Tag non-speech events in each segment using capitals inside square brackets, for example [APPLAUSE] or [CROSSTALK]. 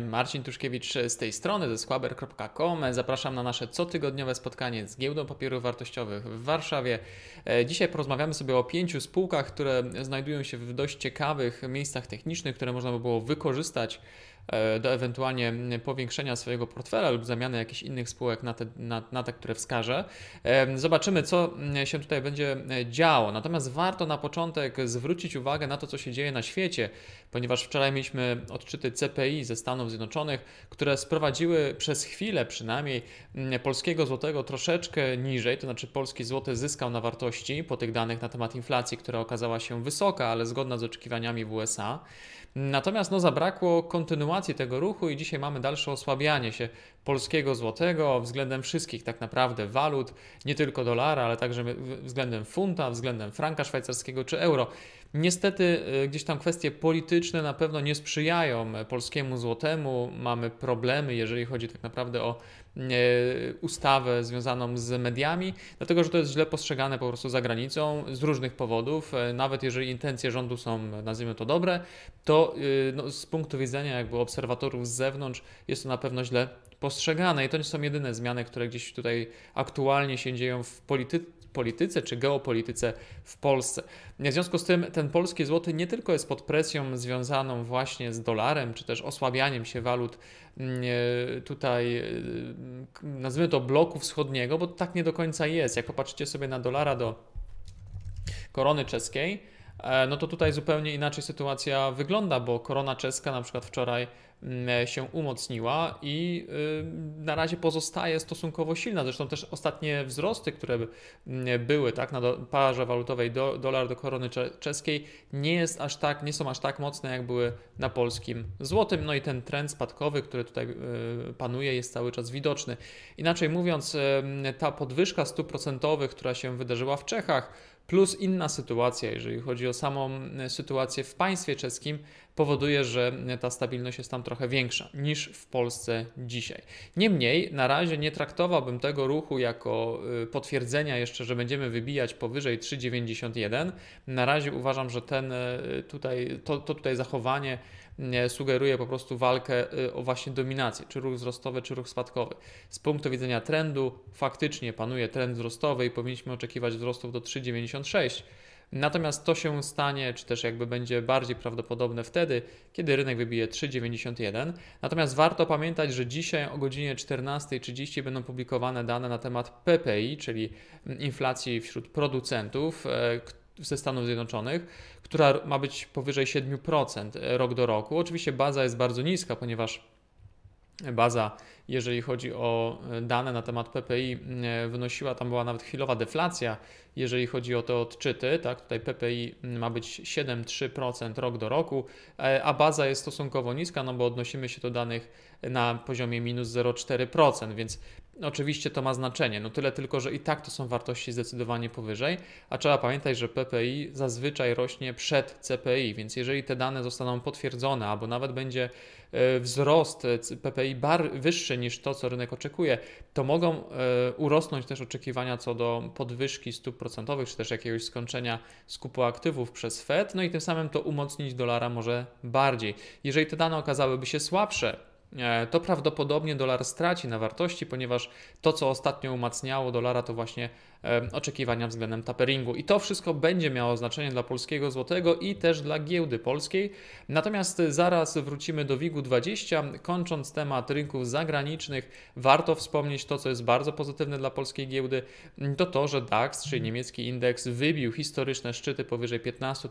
Marcin Tuszkiewicz z tej strony, ze squaber.com. Zapraszam na nasze cotygodniowe spotkanie z giełdą papierów wartościowych w Warszawie. Dzisiaj porozmawiamy sobie o pięciu spółkach, które znajdują się w dość ciekawych miejscach technicznych, które można by było wykorzystać E, do ewentualnie powiększenia swojego portfela lub zamiany jakichś innych spółek na te, na, na te które wskażę. Zobaczymy, co się tutaj będzie działo. Natomiast warto na początek zwrócić uwagę na to, co się dzieje na świecie, ponieważ wczoraj mieliśmy odczyty CPI ze Stanów Zjednoczonych, które sprowadziły przez chwilę przynajmniej polskiego złotego troszeczkę niżej, to znaczy polski złoty zyskał na wartości po tych danych na temat inflacji, która okazała się wysoka, ale zgodna z oczekiwaniami w USA. Natomiast no, zabrakło kontynuacji tego ruchu i dzisiaj mamy dalsze osłabianie się polskiego złotego względem wszystkich tak naprawdę walut, nie tylko dolara, ale także względem funta, względem franka szwajcarskiego czy euro. Niestety y, gdzieś tam kwestie polityczne na pewno nie sprzyjają polskiemu złotemu. Mamy problemy, jeżeli chodzi tak naprawdę o e, ustawę związaną z mediami, dlatego że to jest źle postrzegane po prostu za granicą z różnych powodów. E, nawet jeżeli intencje rządu są, nazwijmy to, dobre, to y, no, z punktu widzenia jakby obserwatorów z zewnątrz jest to na pewno źle postrzegane postrzegane. I to nie są jedyne zmiany, które gdzieś tutaj aktualnie się dzieją w polityce polityce czy geopolityce w Polsce. W związku z tym ten polski złoty nie tylko jest pod presją związaną właśnie z dolarem, czy też osłabianiem się walut mm, e, tutaj, e, nazwijmy to bloku wschodniego, bo tak nie do końca jest. Jak popatrzycie sobie na dolara do korony czeskiej, E, no to tutaj zupełnie inaczej sytuacja wygląda, bo korona czeska na przykład wczoraj mm, e, się umocniła i y, na razie pozostaje stosunkowo silna. Zresztą też ostatnie wzrosty, które mm, e, były tak, na parze walutowej do, dolar do korony czeskiej nie, jest aż tak, nie są aż tak mocne, jak były na polskim złotym. No i ten trend spadkowy, który tutaj y, panuje, jest cały czas widoczny. Inaczej mówiąc, y, ta podwyżka stóp procentowych, która się wydarzyła w Czechach, plus inna sytuacja, jeżeli chodzi o samą e, sytuację w państwie czeskim, powoduje, że e, ta stabilność jest tam trochę większa niż w Polsce dzisiaj. Niemniej, na razie nie traktowałbym tego ruchu jako e, potwierdzenia jeszcze, że będziemy wybijać powyżej 3,91. Na razie uważam, że ten tutaj, to, to tutaj zachowanie sugeruje po prostu walkę y, o właśnie dominację, czy ruch wzrostowy, czy ruch spadkowy. Z punktu widzenia trendu faktycznie panuje trend wzrostowy i powinniśmy oczekiwać wzrostów do 3,96. Natomiast to się stanie, czy też jakby będzie bardziej prawdopodobne wtedy, kiedy rynek wybije 3,91. Natomiast warto pamiętać, że dzisiaj o godzinie 14.30 będą publikowane dane na temat PPI, czyli inflacji wśród producentów e, ze Stanów Zjednoczonych która ma być powyżej 7% e, rok do roku. Oczywiście baza jest bardzo niska, ponieważ baza, jeżeli chodzi o e, dane na temat PPI, e, wynosiła, tam była nawet chwilowa deflacja, jeżeli chodzi o te odczyty, tak, tutaj PPI ma być 7-3% rok do roku, a baza jest stosunkowo niska, no bo odnosimy się do danych na poziomie minus 0,4%, więc Oczywiście to ma znaczenie, no tyle tylko, że i tak to są wartości zdecydowanie powyżej, a trzeba pamiętać, że PPI zazwyczaj rośnie przed CPI, więc jeżeli te dane zostaną potwierdzone, albo nawet będzie e, wzrost e, PPI wyższy niż to, co rynek oczekuje, to mogą e, urosnąć też oczekiwania co do podwyżki stóp procentowych, czy też jakiegoś skończenia skupu aktywów przez Fed, no i tym samym to umocnić dolara może bardziej. Jeżeli te dane okazałyby się słabsze, E, to prawdopodobnie dolar straci na wartości, ponieważ to, co ostatnio umacniało dolara, to właśnie E, oczekiwania względem taperingu. I to wszystko będzie miało znaczenie dla polskiego złotego i też dla giełdy polskiej. Natomiast zaraz wrócimy do WIG-20. Kończąc temat rynków zagranicznych, warto wspomnieć to, co jest bardzo pozytywne dla polskiej giełdy, to to, że DAX, czyli niemiecki indeks, wybił historyczne szczyty powyżej 15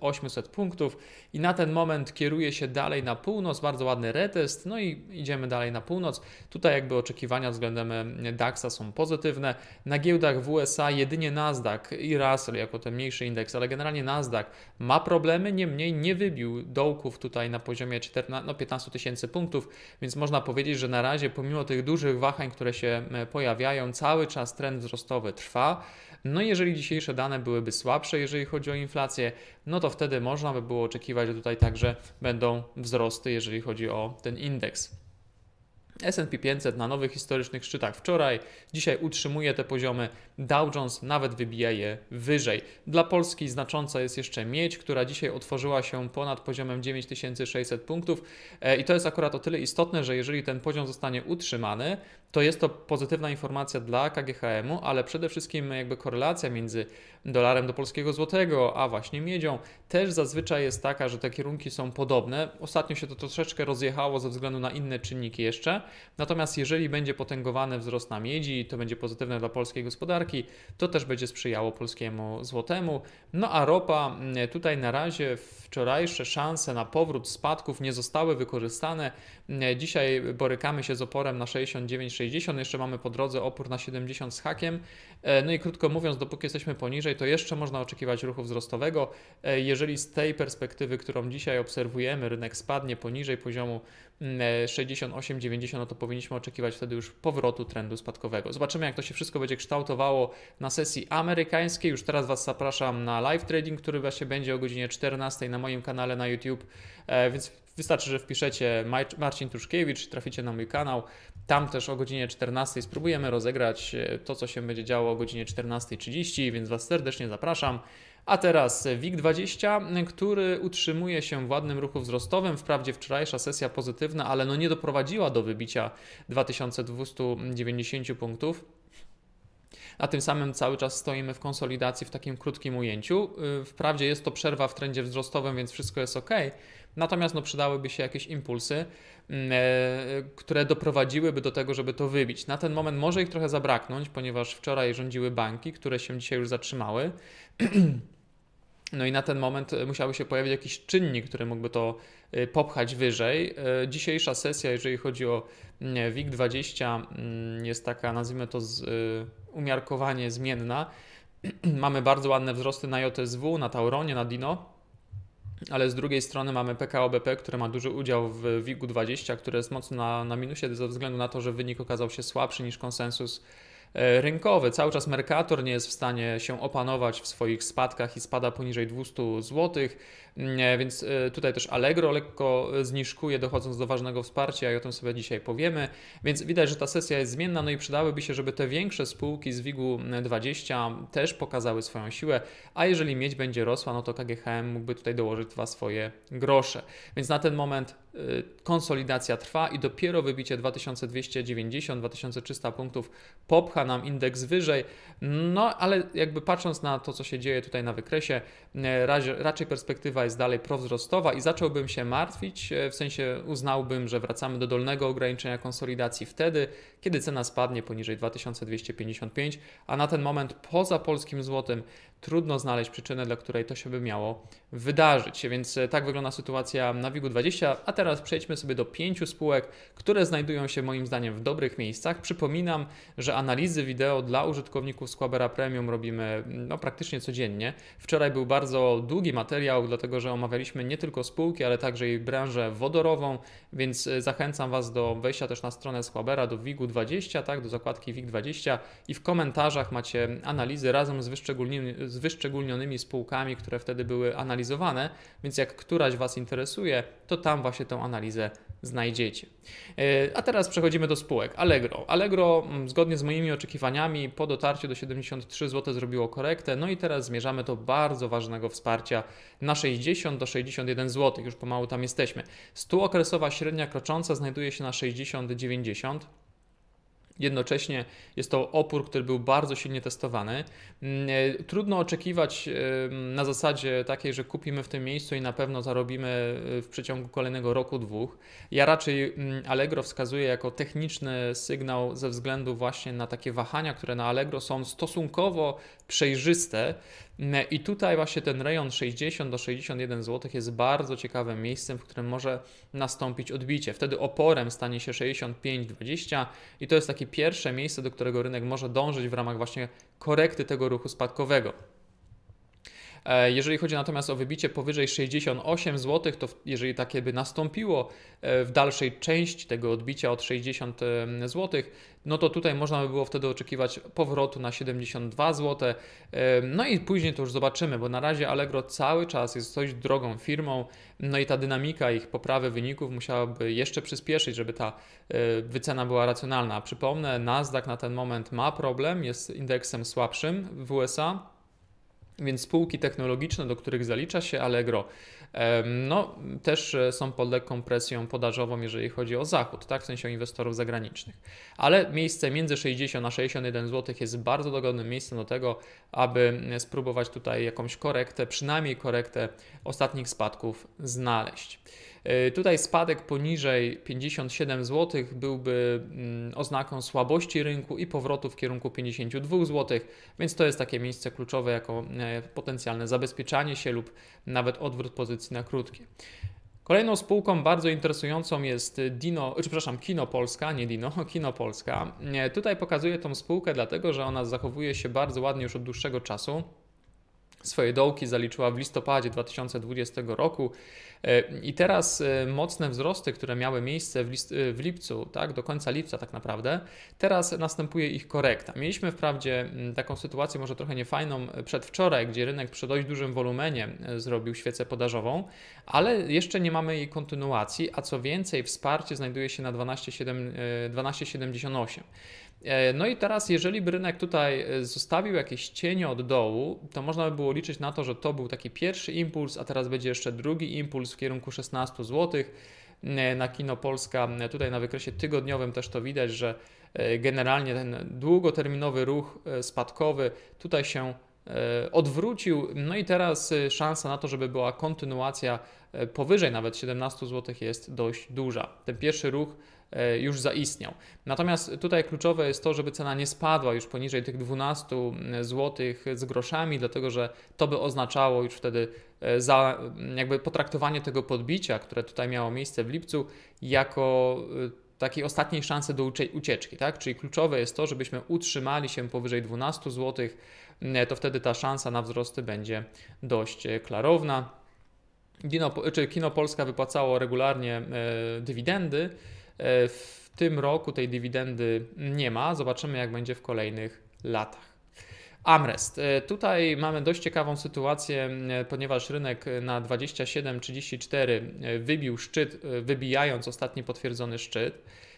800 punktów i na ten moment kieruje się dalej na północ, bardzo ładny retest, no i idziemy dalej na północ. Tutaj jakby oczekiwania względem e, DAXa są pozytywne. Na giełdach w USA jedynie Nasdaq i Russell jako ten mniejszy indeks, ale generalnie Nasdaq ma problemy, niemniej nie wybił dołków tutaj na poziomie 14, no 15 tysięcy punktów, więc można powiedzieć, że na razie pomimo tych dużych wahań, które się e, pojawiają, cały czas trend wzrostowy trwa. No jeżeli dzisiejsze dane byłyby słabsze, jeżeli chodzi o inflację, no to wtedy można by było oczekiwać, że tutaj także będą wzrosty, jeżeli chodzi o ten indeks. S&P 500 na nowych historycznych szczytach wczoraj, dzisiaj utrzymuje te poziomy, Dow Jones nawet wybija je wyżej. Dla Polski znacząca jest jeszcze miedź, która dzisiaj otworzyła się ponad poziomem 9600 punktów e, i to jest akurat o tyle istotne, że jeżeli ten poziom zostanie utrzymany, to jest to pozytywna informacja dla KGHM-u, ale przede wszystkim jakby korelacja między dolarem do polskiego złotego, a właśnie miedzią też zazwyczaj jest taka, że te kierunki są podobne. Ostatnio się to troszeczkę rozjechało ze względu na inne czynniki jeszcze. Natomiast jeżeli będzie potęgowany wzrost na miedzi, to będzie pozytywne dla polskiej gospodarki, to też będzie sprzyjało polskiemu złotemu. No a ropa tutaj na razie wczorajsze szanse na powrót spadków nie zostały wykorzystane. Dzisiaj borykamy się z oporem na 69 60, jeszcze mamy po drodze opór na 70 z hakiem. E, no i krótko mówiąc, dopóki jesteśmy poniżej, to jeszcze można oczekiwać ruchu wzrostowego. E, jeżeli z tej perspektywy, którą dzisiaj obserwujemy, rynek spadnie poniżej poziomu 68-90, mm, e, no to powinniśmy oczekiwać wtedy już powrotu trendu spadkowego. Zobaczymy, jak to się wszystko będzie kształtowało na sesji amerykańskiej. Już teraz Was zapraszam na live trading, który właśnie będzie o godzinie 14 na moim kanale na YouTube, więc Wystarczy, że wpiszecie Marcin Truszkiewicz, traficie na mój kanał. Tam też o godzinie 14 spróbujemy rozegrać e, to, co się będzie działo o godzinie 14.30, więc Was serdecznie zapraszam. A teraz WIG20, który utrzymuje się w ładnym ruchu wzrostowym. Wprawdzie wczorajsza sesja pozytywna, ale no nie doprowadziła do wybicia 2290 punktów a tym samym cały czas stoimy w konsolidacji w takim krótkim ujęciu. E, wprawdzie jest to przerwa w trendzie wzrostowym, więc wszystko jest ok, Natomiast no, przydałyby się jakieś impulsy, mm, e, które doprowadziłyby do tego, żeby to wybić. Na ten moment może ich trochę zabraknąć, ponieważ wczoraj rządziły banki, które się dzisiaj już zatrzymały. [CLEARS THROAT] No i na ten moment e, musiałby się pojawić jakiś czynnik, który mógłby to e, popchać wyżej. Dzisiejsza sesja, jeżeli chodzi o mm, WIG20, mm, jest taka, nazwijmy to z, umiarkowanie zmienna. [CLEARS THROAT] Mamy bardzo ładne wzrosty na JSW, na Tauronie, na Dino ale z drugiej strony mamy PKO BP, które ma duży udział w WIG-20, które jest mocno na, na minusie ze względu na to, że wynik okazał się słabszy niż konsensus E, rynkowy. Cały czas Mercator nie jest w stanie się opanować w swoich spadkach i spada poniżej 200 zł, mm, e, więc e, tutaj też Allegro lekko zniżkuje, dochodząc do ważnego wsparcia i o tym sobie dzisiaj powiemy. Więc widać, że ta sesja jest zmienna, no i przydałyby się, żeby te większe spółki z WIG-20 mm, też pokazały swoją siłę, a jeżeli miedź będzie rosła, no to KGHM mógłby tutaj dołożyć dwa swoje grosze. Więc na ten moment Y, konsolidacja trwa i dopiero wybicie 2290-2300 punktów popcha nam indeks wyżej. No ale jakby patrząc na to, co się dzieje tutaj na wykresie, y, raczej perspektywa jest dalej prowzrostowa i zacząłbym się martwić, y, w sensie uznałbym, że wracamy do dolnego ograniczenia konsolidacji wtedy, kiedy cena spadnie poniżej 2255, a na ten moment poza polskim złotym trudno znaleźć przyczynę, dla której to się by miało wydarzyć. Więc tak wygląda sytuacja na WIG-20, a teraz teraz przejdźmy sobie do pięciu spółek, które znajdują się moim zdaniem w dobrych miejscach. Przypominam, że analizy wideo dla użytkowników Squabera Premium robimy no, praktycznie codziennie. Wczoraj był bardzo długi materiał, dlatego że omawialiśmy nie tylko spółki, ale także jej branżę wodorową, więc e, zachęcam Was do wejścia też na stronę Squabera, do WIG-20, tak, do zakładki WIG-20 i w komentarzach macie analizy razem z, wyszczególnionymi, z wyszczególnionymi spółkami, które wtedy były analizowane, więc jak któraś Was interesuje, to tam właśnie to tą analizę znajdziecie. E, a teraz przechodzimy do spółek. Allegro. Allegro mm, zgodnie z moimi oczekiwaniami po dotarciu do 73 zł zrobiło korektę, no i teraz zmierzamy do bardzo ważnego wsparcia na 60 do 61 zł, już pomału tam jesteśmy. Stuokresowa średnia krocząca znajduje się na 60-90 Jednocześnie jest to opór, który był bardzo silnie testowany. Mm, e, trudno oczekiwać e, na zasadzie takiej, że kupimy w tym miejscu i na pewno zarobimy e, w przeciągu kolejnego roku, dwóch. Ja raczej mm, Allegro wskazuję jako techniczny sygnał ze względu właśnie na takie wahania, które na Allegro są stosunkowo przejrzyste. Mm, I tutaj właśnie ten rejon 60 do 61 zł jest bardzo ciekawym miejscem, w którym może nastąpić odbicie. Wtedy oporem stanie się 65-20 i to jest takie pierwsze miejsce, do którego rynek może dążyć w ramach właśnie korekty tego ruchu spadkowego. E, jeżeli chodzi natomiast o wybicie powyżej 68 zł, to jeżeli takie by nastąpiło e, w dalszej części tego odbicia od 60 zł, no to tutaj można by było wtedy oczekiwać powrotu na 72 zł. E, no i później to już zobaczymy, bo na razie Allegro cały czas jest dość drogą firmą, no i ta dynamika ich poprawy wyników musiałaby jeszcze przyspieszyć, żeby ta wycena była racjonalna. Przypomnę, Nasdaq na ten moment ma problem, jest indeksem słabszym w USA. Więc spółki technologiczne, do których zalicza się Allegro, no, też e, są pod lekką presją podażową, jeżeli chodzi o zachód, tak, w sensie inwestorów zagranicznych. Ale miejsce między 60 a 61 zł jest bardzo dogodnym miejscem do tego, aby e, spróbować tutaj jakąś korektę, przynajmniej korektę ostatnich spadków znaleźć. E, tutaj spadek poniżej 57 zł byłby mm, oznaką słabości rynku i powrotu w kierunku 52 zł, więc to jest takie miejsce kluczowe jako e, potencjalne zabezpieczanie się lub nawet odwrót pozycji na krótkie. Kolejną spółką bardzo interesującą jest Dino, czy e, przepraszam, Kino Polska, nie Dino, [LAUGHS] Kino Polska. Tutaj pokazuję tą spółkę dlatego, że ona zachowuje się bardzo ładnie już od dłuższego czasu. Swoje dołki zaliczyła w listopadzie 2020 roku e, i teraz e, mocne wzrosty, które miały miejsce w, list, e, w lipcu, tak, do końca lipca tak naprawdę, teraz następuje ich korekta. Mieliśmy wprawdzie taką sytuację może trochę niefajną przedwczoraj, gdzie rynek przy dość dużym wolumenie zrobił świecę podażową, ale jeszcze nie mamy jej kontynuacji, a co więcej wsparcie znajduje się na 12,78. 12, E, no i teraz, jeżeli by rynek tutaj e, zostawił jakieś cienie od dołu, to można by było liczyć na to, że to był taki pierwszy impuls, a teraz będzie jeszcze drugi impuls w kierunku 16 zł. E, na Kino Polska tutaj na wykresie tygodniowym też to widać, że generalnie ten długoterminowy ruch spadkowy tutaj się odwrócił. No i teraz szansa na to, żeby była kontynuacja powyżej nawet 17 zł jest dość duża. Ten pierwszy ruch E, już zaistniał. Natomiast tutaj kluczowe jest to, żeby cena nie spadła już poniżej tych 12 e, zł z groszami, dlatego że to by oznaczało już wtedy e, za jakby potraktowanie tego podbicia, które tutaj miało miejsce w lipcu, jako takiej ostatniej szansy do ucieczki, tak? Czyli kluczowe jest to, żebyśmy utrzymali się powyżej 12 zł, to wtedy ta szansa na wzrosty będzie dość klarowna. Dino, czy Kino Polska wypłacało regularnie dywidendy, E, w tym roku tej dywidendy nie ma. Zobaczymy, jak będzie w kolejnych latach. Amrest. E, tutaj mamy dość ciekawą sytuację, e, ponieważ rynek na 27,34 wybił szczyt, wybijając ostatni potwierdzony szczyt.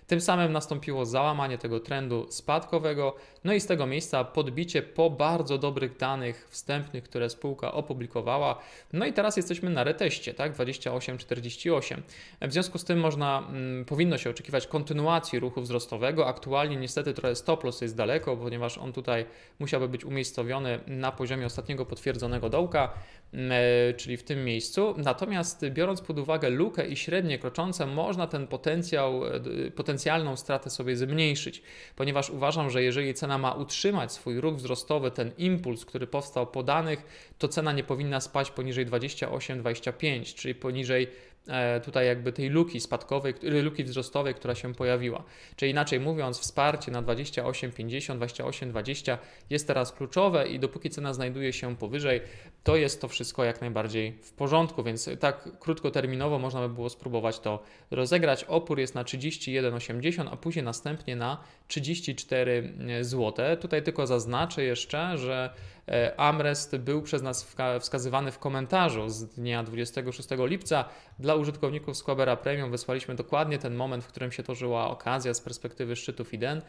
Tym samym nastąpiło załamanie tego trendu spadkowego, no i z tego miejsca podbicie po bardzo dobrych danych wstępnych, które spółka opublikowała. No i teraz jesteśmy na reteście, tak? 28,48. W związku z tym można, mm, powinno się oczekiwać kontynuacji ruchu wzrostowego. Aktualnie niestety trochę stop loss jest daleko, ponieważ on tutaj musiałby być umiejscowiony na poziomie ostatniego potwierdzonego dołka. Mm, e, czyli w tym miejscu. Natomiast biorąc pod uwagę lukę i średnie kroczące, można ten potencjał, e, potencjalną stratę sobie zmniejszyć, ponieważ uważam, że jeżeli cena ma utrzymać swój ruch wzrostowy, ten impuls, który powstał po danych, to cena nie powinna spać poniżej 28,25, czyli poniżej E, tutaj jakby tej luki spadkowej, y, luki wzrostowej, która się pojawiła. Czyli inaczej mówiąc, wsparcie na 28,50, 28,20 jest teraz kluczowe i dopóki cena znajduje się powyżej, to jest to wszystko jak najbardziej w porządku, więc tak krótkoterminowo można by było spróbować to rozegrać. Opór jest na 31,80, a później następnie na 34 e, zł. Tutaj tylko zaznaczę jeszcze, że E, Amrest był przez nas wskazywany w komentarzu z dnia 26 lipca. Dla użytkowników Squabera Premium wysłaliśmy dokładnie ten moment, w którym się tożyła okazja z perspektywy szczytu FIDEN,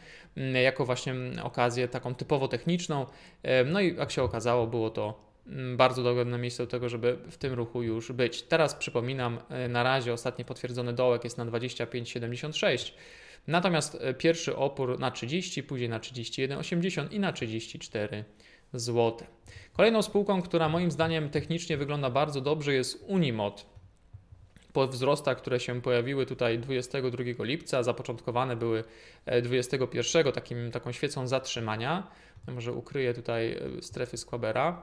jako właśnie okazję taką typowo techniczną. E, no i jak się okazało, było to bardzo dogodne miejsce do tego, żeby w tym ruchu już być. Teraz przypominam, e, na razie ostatni potwierdzony dołek jest na 25,76. Natomiast pierwszy opór na 30, później na 31,80 i na 34 zł. Kolejną spółką, która moim zdaniem technicznie wygląda bardzo dobrze jest Unimod. Po wzrostach, które się pojawiły tutaj 22 lipca, zapoczątkowane były 21, e, takim, taką świecą zatrzymania. Może ukryję tutaj e, strefy Squabera.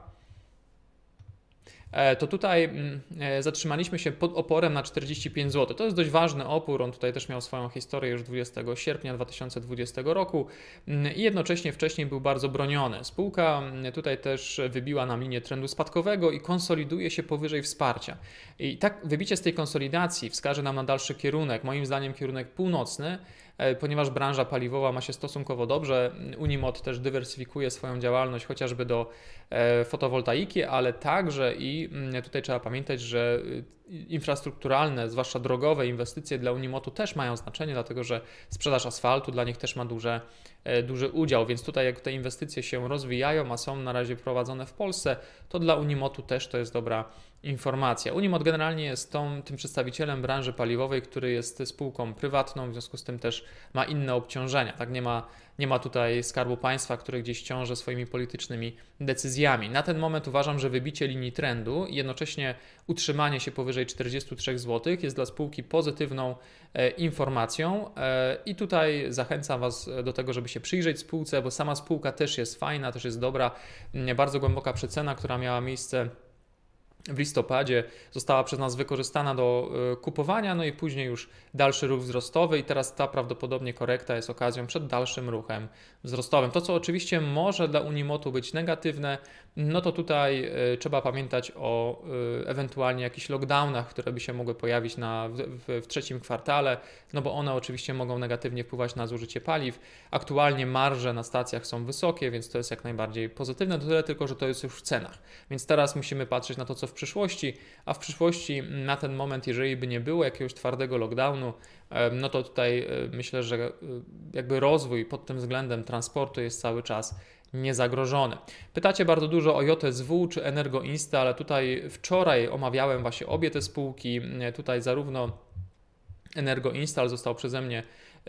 E, to tutaj mm, e, zatrzymaliśmy się pod oporem na 45 zł. To jest dość ważny opór, on tutaj też miał swoją historię już 20 sierpnia 2020 roku mm, i jednocześnie wcześniej był bardzo broniony. Spółka mm, tutaj też wybiła nam linię trendu spadkowego i konsoliduje się powyżej wsparcia. I tak wybicie z tej konsolidacji wskaże nam na dalszy kierunek, moim zdaniem kierunek północny, E, ponieważ branża paliwowa ma się stosunkowo dobrze. Unimod też dywersyfikuje swoją działalność chociażby do e, fotowoltaiki, ale także i mm, tutaj trzeba pamiętać, że y, infrastrukturalne, zwłaszcza drogowe inwestycje dla Unimotu też mają znaczenie, dlatego że sprzedaż asfaltu dla nich też ma duże, e, duży udział, więc tutaj jak te inwestycje się rozwijają, a są na razie prowadzone w Polsce, to dla Unimotu też to jest dobra informacja. Unimot generalnie jest tą, tym przedstawicielem branży paliwowej, który jest spółką prywatną, w związku z tym też ma inne obciążenia, tak nie ma nie ma tutaj skarbu państwa, które gdzieś ciąży swoimi politycznymi decyzjami. Na ten moment uważam, że wybicie linii trendu i jednocześnie utrzymanie się powyżej 43 zł jest dla spółki pozytywną e, informacją e, i tutaj zachęcam Was do tego, żeby się przyjrzeć spółce, bo sama spółka też jest fajna, też jest dobra, mm, bardzo głęboka przecena, która miała miejsce w listopadzie została przez nas wykorzystana do e, kupowania, no i później już dalszy ruch wzrostowy, i teraz ta prawdopodobnie korekta jest okazją przed dalszym ruchem wzrostowym. To, co oczywiście może dla Unimotu być negatywne, no to tutaj e, trzeba pamiętać o e, ewentualnie jakichś lockdownach, które by się mogły pojawić na, w, w trzecim kwartale, no bo one oczywiście mogą negatywnie wpływać na zużycie paliw. Aktualnie marże na stacjach są wysokie, więc to jest jak najbardziej pozytywne, to tyle tylko, że to jest już w cenach. Więc teraz musimy patrzeć na to, co w przyszłości, a w przyszłości mm, na ten moment, jeżeli by nie było jakiegoś twardego lockdownu, no to tutaj e, myślę, że e, jakby rozwój pod tym względem transportu jest cały czas niezagrożony. Pytacie bardzo dużo o JSW czy Energo Insta, ale tutaj wczoraj omawiałem właśnie obie te spółki. Tutaj zarówno Energo Install został przeze mnie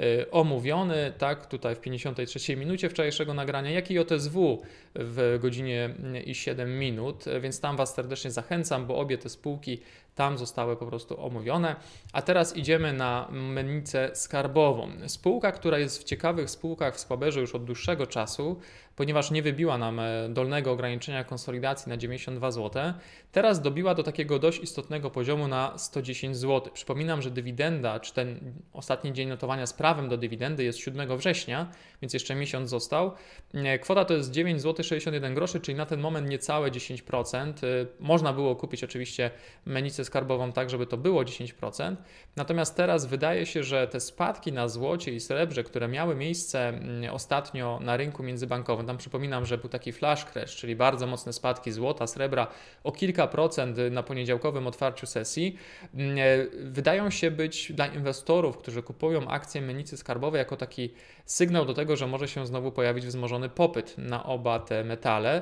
Y, omówiony, tak, tutaj w 53 minucie wczorajszego nagrania, jak i OTSW w godzinie i 7 minut, więc tam Was serdecznie zachęcam, bo obie te spółki tam zostały po prostu omówione. A teraz idziemy na mennicę skarbową. Spółka, która jest w ciekawych spółkach w Spaberze już od dłuższego czasu, ponieważ nie wybiła nam e, dolnego ograniczenia konsolidacji na 92 zł, teraz dobiła do takiego dość istotnego poziomu na 110 zł. Przypominam, że dywidenda, czy ten ostatni dzień notowania z prawem do dywidendy jest 7 września, więc jeszcze miesiąc został. E, kwota to jest 9 zł 61 groszy, czyli na ten moment niecałe 10%. E, można było kupić oczywiście menicę skarbową tak, żeby to było 10%. Natomiast teraz wydaje się, że te spadki na złocie i srebrze, które miały miejsce ostatnio na rynku międzybankowym, tam przypominam, że był taki flash crash, czyli bardzo mocne spadki złota, srebra o kilka procent na poniedziałkowym otwarciu sesji, e, wydają się być dla inwestorów, którzy kupują akcje menicy skarbowej jako taki sygnał do tego, tego, że może się znowu pojawić wzmożony popyt na oba te metale.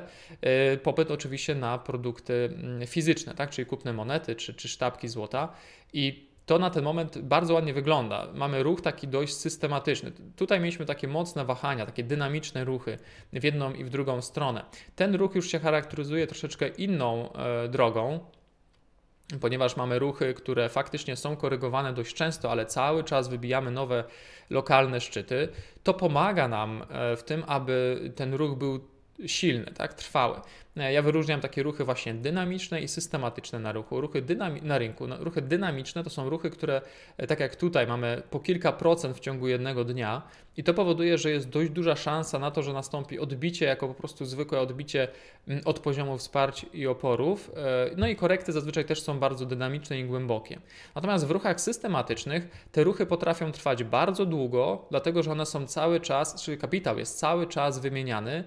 Y, popyt oczywiście na produkty mm, fizyczne, tak? czyli kupne monety czy, czy sztabki złota. I to na ten moment bardzo ładnie wygląda. Mamy ruch taki dość systematyczny. Tutaj mieliśmy takie mocne wahania, takie dynamiczne ruchy w jedną i w drugą stronę. Ten ruch już się charakteryzuje troszeczkę inną e, drogą, ponieważ mamy ruchy, które faktycznie są korygowane dość często, ale cały czas wybijamy nowe lokalne szczyty, to pomaga nam e, w tym, aby ten ruch był silny, tak, trwały. E, ja wyróżniam takie ruchy właśnie dynamiczne i systematyczne na ruchu. Ruchy dynami- na rynku. No, ruchy dynamiczne to są ruchy, które e, tak jak tutaj mamy po kilka procent w ciągu jednego dnia i to powoduje, że jest dość duża szansa na to, że nastąpi odbicie jako po prostu zwykłe odbicie mm, od poziomu wsparć i oporów. E, no i korekty zazwyczaj też są bardzo dynamiczne i głębokie. Natomiast w ruchach systematycznych te ruchy potrafią trwać bardzo długo, dlatego że one są cały czas, czyli kapitał jest cały czas wymieniany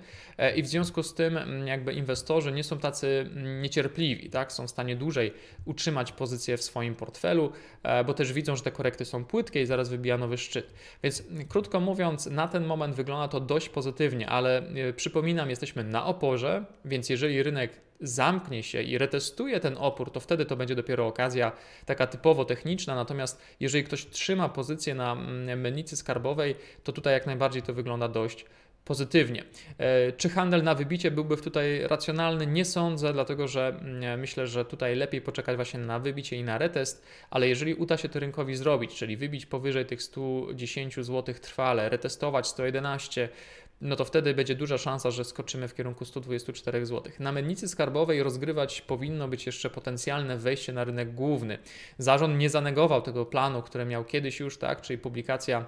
i w związku z tym mm, jakby inwestorzy inwestorzy nie są tacy mm, niecierpliwi, tak? są w stanie dłużej utrzymać pozycję w swoim portfelu, e, bo też widzą, że te korekty są płytkie i zaraz wybija nowy szczyt. Więc mm, krótko mówiąc, na ten moment wygląda to dość pozytywnie, ale e, przypominam, jesteśmy na oporze, więc jeżeli rynek zamknie się i retestuje ten opór, to wtedy to będzie dopiero okazja taka typowo techniczna. Natomiast jeżeli ktoś trzyma pozycję na mm, mennicy skarbowej, to tutaj jak najbardziej to wygląda dość pozytywnie. E, czy handel na wybicie byłby tutaj racjonalny? Nie sądzę, dlatego że mm, e, myślę, że tutaj lepiej poczekać właśnie na wybicie i na retest, ale jeżeli uda się to rynkowi zrobić, czyli wybić powyżej tych 110 zł trwale, retestować 111, no to wtedy będzie duża szansa, że skoczymy w kierunku 124 zł. Na mennicy skarbowej rozgrywać powinno być jeszcze potencjalne wejście na rynek główny. Zarząd nie zanegował tego planu, który miał kiedyś już, tak, czyli publikacja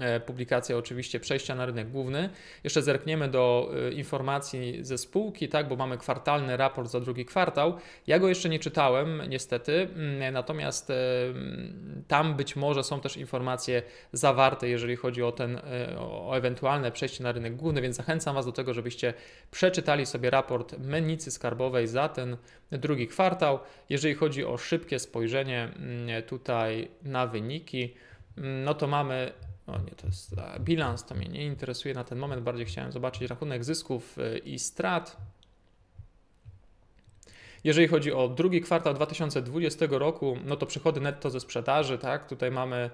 E, publikacja oczywiście przejścia na rynek główny. Jeszcze zerkniemy do e, informacji ze spółki, tak, bo mamy kwartalny raport za drugi kwartał. Ja go jeszcze nie czytałem, niestety, mm, natomiast e, mm, tam być może są też informacje zawarte, jeżeli chodzi o, ten, o ewentualne przejście na rynek główny, więc zachęcam Was do tego, żebyście przeczytali sobie raport Mennicy Skarbowej za ten drugi kwartał. Jeżeli chodzi o szybkie spojrzenie mm, tutaj na wyniki, no to mamy o nie, to jest bilans, to mnie nie interesuje na ten moment. Bardziej chciałem zobaczyć rachunek zysków y, i strat. Jeżeli chodzi o drugi kwartał 2020 roku, no to przychody netto ze sprzedaży, tak, tutaj mamy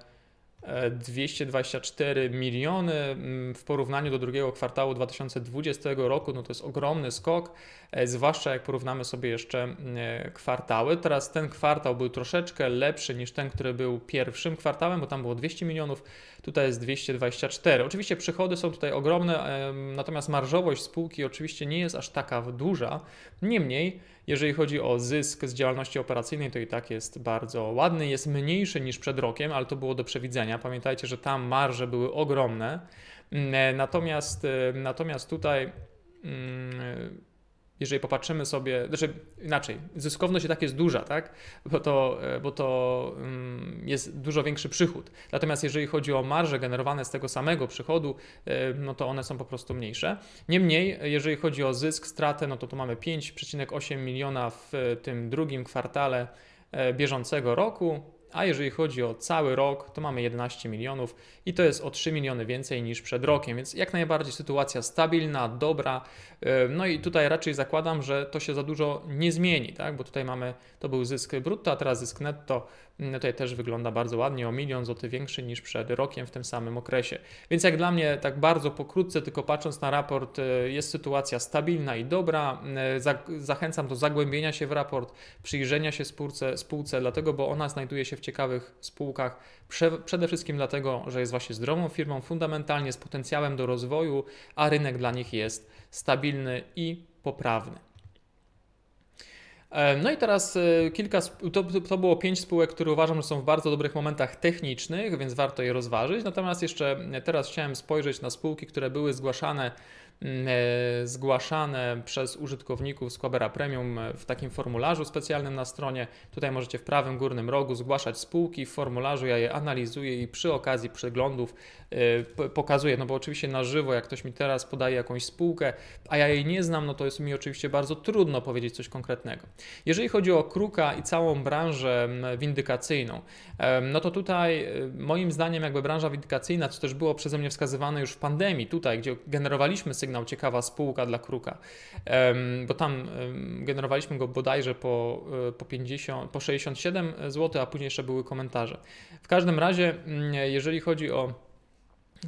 224 miliony mm, w porównaniu do drugiego kwartału 2020 roku, no to jest ogromny skok, e, zwłaszcza jak porównamy sobie jeszcze mm, e, kwartały. Teraz ten kwartał był troszeczkę lepszy niż ten, który był pierwszym kwartałem, bo tam było 200 milionów, tutaj jest 224. Oczywiście przychody są tutaj ogromne, natomiast marżowość spółki oczywiście nie jest aż taka duża. Niemniej jeżeli chodzi o zysk z działalności operacyjnej, to i tak jest bardzo ładny, jest mniejszy niż przed rokiem, ale to było do przewidzenia. Pamiętajcie, że tam marże były ogromne. Mm, e, natomiast, e, natomiast tutaj. Mm, jeżeli popatrzymy sobie, znaczy inaczej, zyskowność i tak jest duża, tak? bo to, e, bo to mm, jest dużo większy przychód. Natomiast jeżeli chodzi o marże generowane z tego samego przychodu, e, no to one są po prostu mniejsze. Niemniej, jeżeli chodzi o zysk, stratę, no to tu mamy 5,8 miliona w e, tym drugim kwartale bieżącego roku, a jeżeli chodzi o cały rok, to mamy 11 milionów i to jest o 3 miliony więcej niż przed rokiem, więc jak najbardziej sytuacja stabilna, dobra. No i tutaj raczej zakładam, że to się za dużo nie zmieni, tak? bo tutaj mamy, to był zysk brutto, a teraz zysk netto Tutaj też wygląda bardzo ładnie, o milion złotych większy niż przed rokiem w tym samym okresie. Więc jak dla mnie, tak bardzo pokrótce, tylko patrząc na raport, e, jest sytuacja stabilna i dobra. E, zachęcam do zagłębienia się w raport, przyjrzenia się spółce, spółce dlatego bo ona znajduje się w ciekawych spółkach, przede wszystkim dlatego, że jest właśnie zdrową firmą, fundamentalnie z potencjałem do rozwoju, a rynek dla nich jest stabilny i poprawny. E, no i teraz e, kilka, to, to było pięć spółek, które uważam, że są w bardzo dobrych momentach technicznych, więc warto je rozważyć. Natomiast jeszcze e, teraz chciałem spojrzeć na spółki, które były zgłaszane Mm, e, zgłaszane przez użytkowników Squabera Premium w takim formularzu specjalnym na stronie. Tutaj możecie w prawym górnym rogu zgłaszać spółki w formularzu, ja je analizuję i przy okazji przeglądów e, pokazuję, no bo oczywiście na żywo, jak ktoś mi teraz podaje jakąś spółkę, a ja jej nie znam, no to jest mi oczywiście bardzo trudno powiedzieć coś konkretnego. Jeżeli chodzi o Kruka i całą branżę windykacyjną, no to tutaj e, moim zdaniem jakby branża windykacyjna, co też było przeze mnie wskazywane już w pandemii, tutaj, gdzie generowaliśmy sygnał sygnał ciekawa spółka dla kruka, bo tam generowaliśmy go bodajże po, e, po, 50, po 67 zł, a później jeszcze były komentarze. W każdym razie, mm, jeżeli chodzi o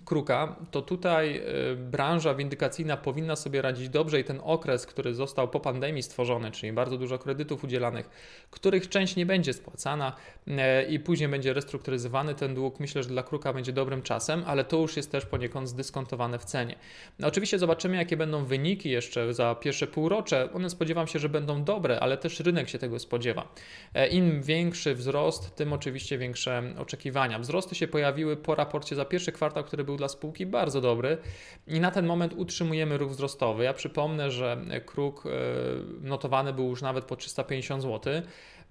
Kruka, to tutaj y, branża windykacyjna powinna sobie radzić dobrze i ten okres, który został po pandemii stworzony, czyli bardzo dużo kredytów udzielanych, których część nie będzie spłacana y, i później będzie restrukturyzowany ten dług, myślę, że dla Kruka będzie dobrym czasem, ale to już jest też poniekąd zdyskontowane w cenie. No, oczywiście zobaczymy, jakie będą wyniki jeszcze za pierwsze półrocze. One spodziewam się, że będą dobre, ale też rynek się tego spodziewa. E, Im większy wzrost, tym oczywiście większe oczekiwania. Wzrosty się pojawiły po raporcie za pierwszy kwartał, który był dla spółki bardzo dobry i na ten moment utrzymujemy ruch wzrostowy. Ja przypomnę, że kruk e, notowany był już nawet po 350 zł.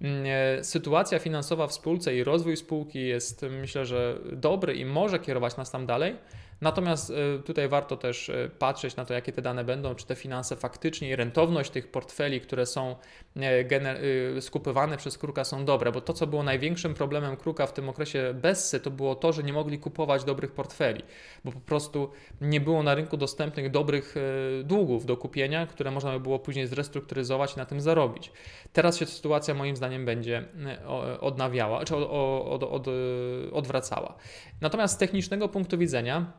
Mm, e, sytuacja finansowa w spółce i rozwój spółki jest myślę, że dobry i może kierować nas tam dalej. Natomiast e, tutaj warto też e, patrzeć na to, jakie te dane będą, czy te finanse faktycznie i rentowność tych portfeli, które są e, skupywane przez Kruka są dobre, bo to, co było największym problemem Kruka w tym okresie Bessy, to było to, że nie mogli kupować dobrych portfeli, bo po prostu nie było na rynku dostępnych dobrych długów do kupienia, które można by było później zrestrukturyzować i na tym zarobić. Teraz się sytuacja moim zdaniem będzie odnawiała, czy od, od, od, odwracała. Natomiast z technicznego punktu widzenia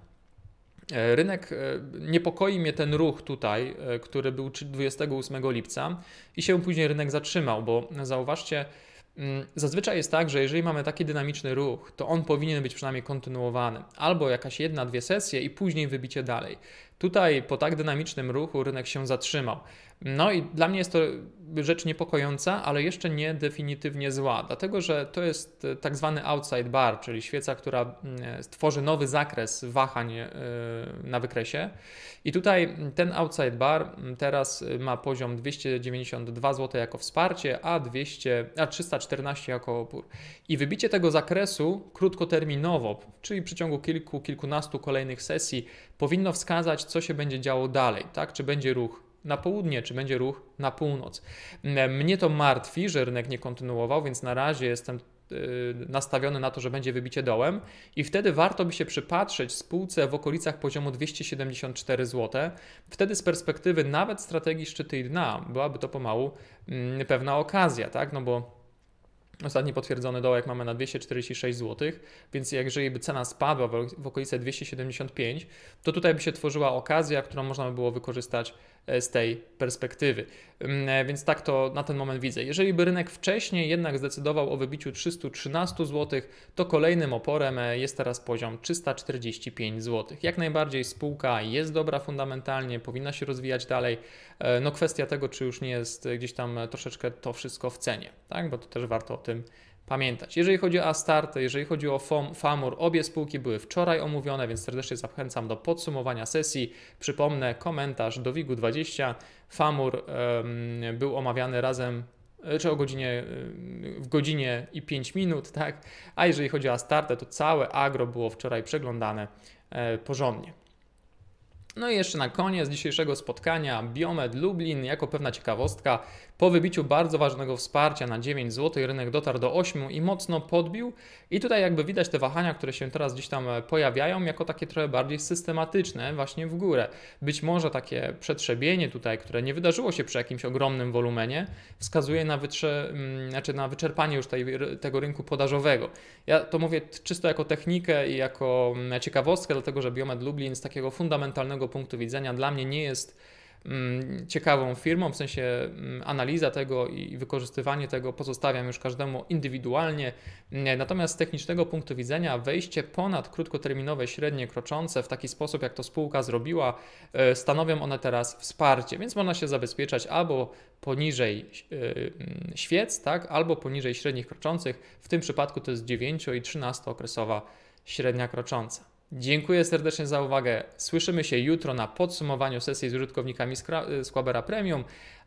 E, rynek, e, niepokoi mnie ten ruch tutaj, e, który był 28 lipca i się później rynek zatrzymał, bo zauważcie, mm, Zazwyczaj jest tak, że jeżeli mamy taki dynamiczny ruch, to on powinien być przynajmniej kontynuowany, albo jakaś jedna, dwie sesje i później wybicie dalej. Tutaj po tak dynamicznym ruchu rynek się zatrzymał. No i dla mnie jest to rzecz niepokojąca, ale jeszcze nie definitywnie zła, dlatego że to jest e, tak zwany outside bar, czyli świeca, która e, stworzy nowy zakres wahań e, na wykresie. I tutaj ten outside bar teraz ma poziom 292 zł jako wsparcie, a, 200, a 314 jako opór. I wybicie tego zakresu krótkoterminowo, czyli w przeciągu kilku, kilkunastu kolejnych sesji, powinno wskazać, co się będzie działo dalej, tak? Czy będzie ruch na południe, czy będzie ruch na północ. Mnie to martwi, że rynek nie kontynuował, więc na razie jestem y, nastawiony na to, że będzie wybicie dołem i wtedy warto by się przypatrzeć spółce w okolicach poziomu 274 zł. Wtedy z perspektywy nawet strategii szczyty i dna byłaby to pomału mm, pewna okazja, tak? No bo Ostatni potwierdzony dołek mamy na 246 zł, więc jak by cena spadła w okolice 275, to tutaj by się tworzyła okazja, którą można by było wykorzystać E, z tej perspektywy. E, więc tak to na ten moment widzę. Jeżeli by rynek wcześniej jednak zdecydował o wybiciu 313 zł, to kolejnym oporem e, jest teraz poziom 345 zł. Jak najbardziej spółka jest dobra fundamentalnie, powinna się rozwijać dalej. No kwestia tego, czy już nie jest gdzieś tam troszeczkę to wszystko w cenie, tak? Bo to też warto o tym pamiętać. Jeżeli chodzi o Astarte, jeżeli chodzi o FOM, FAMUR, obie spółki były wczoraj omówione, więc serdecznie zachęcam do podsumowania sesji. Przypomnę komentarz do WIG-20. FAMUR um, był omawiany razem czy o godzinie, w godzinie i 5 minut, tak? A jeżeli chodzi o Astarte, to całe agro było wczoraj przeglądane e, porządnie. No i jeszcze na koniec dzisiejszego spotkania Biomed Lublin jako pewna ciekawostka po wybiciu bardzo ważnego wsparcia na 9 zł rynek dotarł do 8 i mocno podbił i tutaj jakby widać te wahania, które się teraz gdzieś tam e, pojawiają jako takie trochę bardziej systematyczne właśnie w górę. Być może takie przetrzebienie tutaj, które nie wydarzyło się przy jakimś ogromnym wolumenie, wskazuje na, wytrze, mm, znaczy na wyczerpanie już tej, tego rynku podażowego. Ja to mówię czysto jako technikę i jako mm, ciekawostkę, dlatego że Biomed Lublin z takiego fundamentalnego punktu widzenia dla mnie nie jest Mm, ciekawą firmą, w sensie mm, analiza tego i wykorzystywanie tego pozostawiam już każdemu indywidualnie. Mm, natomiast z technicznego punktu widzenia wejście ponad krótkoterminowe średnie kroczące w taki sposób, jak to spółka zrobiła, e, stanowią one teraz wsparcie, więc można się zabezpieczać albo poniżej e, świec, tak, albo poniżej średnich kroczących. W tym przypadku to jest 9 i 13 okresowa średnia krocząca. Dziękuję serdecznie za uwagę. Słyszymy się jutro na podsumowaniu sesji z użytkownikami Squabera y, Premium.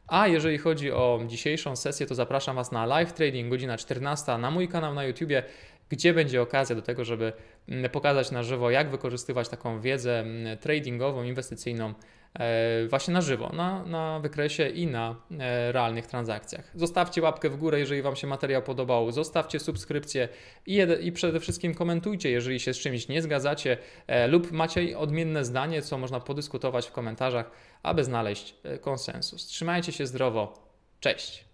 A jeżeli chodzi o dzisiejszą sesję, to zapraszam Was na live trading godzina 14 na mój kanał na YouTubie, gdzie będzie okazja do tego, żeby mm, pokazać na żywo, jak wykorzystywać taką wiedzę mm, tradingową, inwestycyjną E, właśnie na żywo, na, na wykresie i na e, realnych transakcjach. Zostawcie łapkę w górę, jeżeli Wam się materiał podobał, zostawcie subskrypcję i, i przede wszystkim komentujcie, jeżeli się z czymś nie zgadzacie e, lub macie odmienne zdanie, co można podyskutować w komentarzach, aby znaleźć konsensus. Trzymajcie się zdrowo, cześć!